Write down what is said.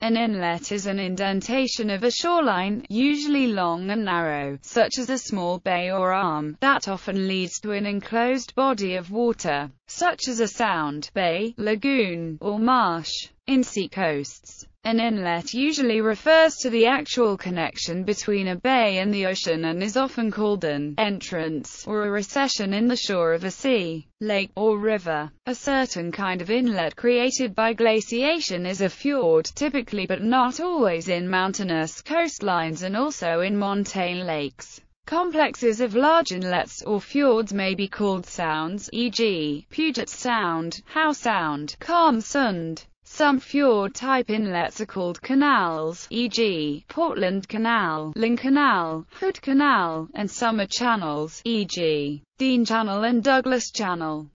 An inlet is an indentation of a shoreline, usually long and narrow, such as a small bay or arm, that often leads to an enclosed body of water, such as a sound, bay, lagoon, or marsh. In seacoasts, an inlet usually refers to the actual connection between a bay and the ocean and is often called an entrance, or a recession in the shore of a sea, lake, or river. A certain kind of inlet created by glaciation is a fjord, typically but not always in mountainous coastlines and also in montane lakes. Complexes of large inlets or fjords may be called sounds, e.g., Puget Sound, Howe Sound, Kalmsund, some fjord-type inlets are called canals, e.g., Portland Canal, Lynn Canal, Hood Canal, and some are channels, e.g., Dean Channel and Douglas Channel.